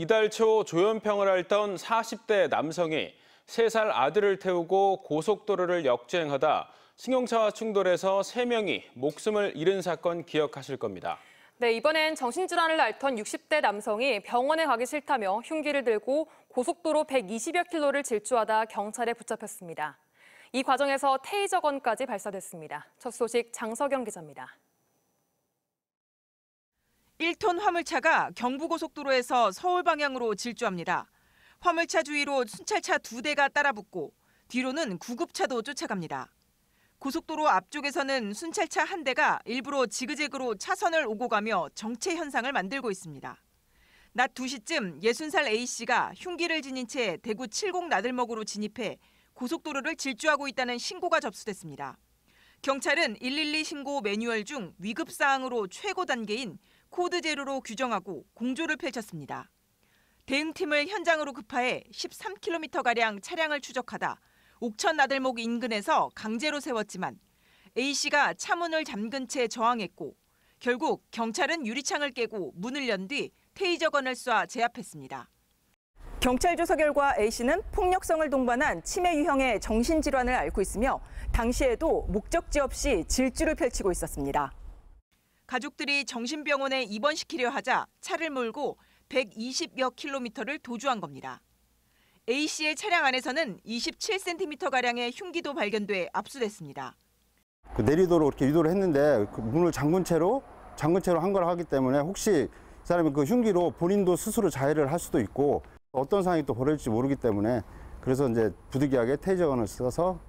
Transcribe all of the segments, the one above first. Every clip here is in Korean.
이달 초 조현평을 앓던 40대 남성이 3살 아들을 태우고 고속도로를 역주행하다 승용차와 충돌해서 3명이 목숨을 잃은 사건 기억하실 겁니다. 네, 이번엔 정신질환을 앓던 60대 남성이 병원에 가기 싫다며 흉기를 들고 고속도로 120여 킬로를 질주하다 경찰에 붙잡혔습니다. 이 과정에서 테이저건까지 발사됐습니다. 첫 소식 장석영 기자입니다. 1톤 화물차가 경부고속도로에서 서울 방향으로 질주합니다. 화물차 주위로 순찰차 두 대가 따라붙고 뒤로는 구급차도 쫓아갑니다. 고속도로 앞쪽에서는 순찰차 한 대가 일부러 지그재그로 차선을 오고 가며 정체 현상을 만들고 있습니다. 낮 2시쯤 60살 A씨가 흉기를 지닌 채 대구 70 나들목으로 진입해 고속도로를 질주하고 있다는 신고가 접수됐습니다. 경찰은 112 신고 매뉴얼 중 위급 사항으로 최고 단계인 코드 제로로 규정하고 공조를 펼쳤습니다. 대응팀을 현장으로 급파해 13km가량 차량을 추적하다 옥천 나들목 인근에서 강제로 세웠지만 A씨가 차문을 잠근 채 저항했고 결국 경찰은 유리창을 깨고 문을 연 뒤 테이저건을 쏴 제압했습니다. 경찰 조사 결과 A씨는 폭력성을 동반한 치매 유형의 정신질환을 앓고 있으며 당시에도 목적지 없이 질주를 펼치고 있었습니다. 가족들이 정신병원에 입원시키려 하자 차를 몰고 120여 킬로미터를 도주한 겁니다. A씨의 차량 안에서는 27cm가량의 흉기도 발견돼 압수됐습니다. 그 내리도록 이렇게 유도를 했는데 그 문을 잠근 채로 잠근 채로 한 걸 하기 때문에 혹시 사람이 그 흉기로 본인도 스스로 자해를 할 수도 있고 어떤 상황이 또 벌어질지 모르기 때문에 그래서 이제 부득이하게 테이저건을 써서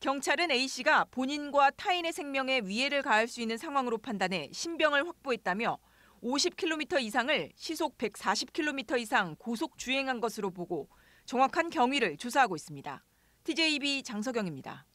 경찰은 A씨가 본인과 타인의 생명에 위해를 가할 수 있는 상황으로 판단해 신병을 확보했다며 50km 이상을 시속 140km 이상 고속 주행한 것으로 보고 정확한 경위를 조사하고 있습니다. TJB 장서경입니다.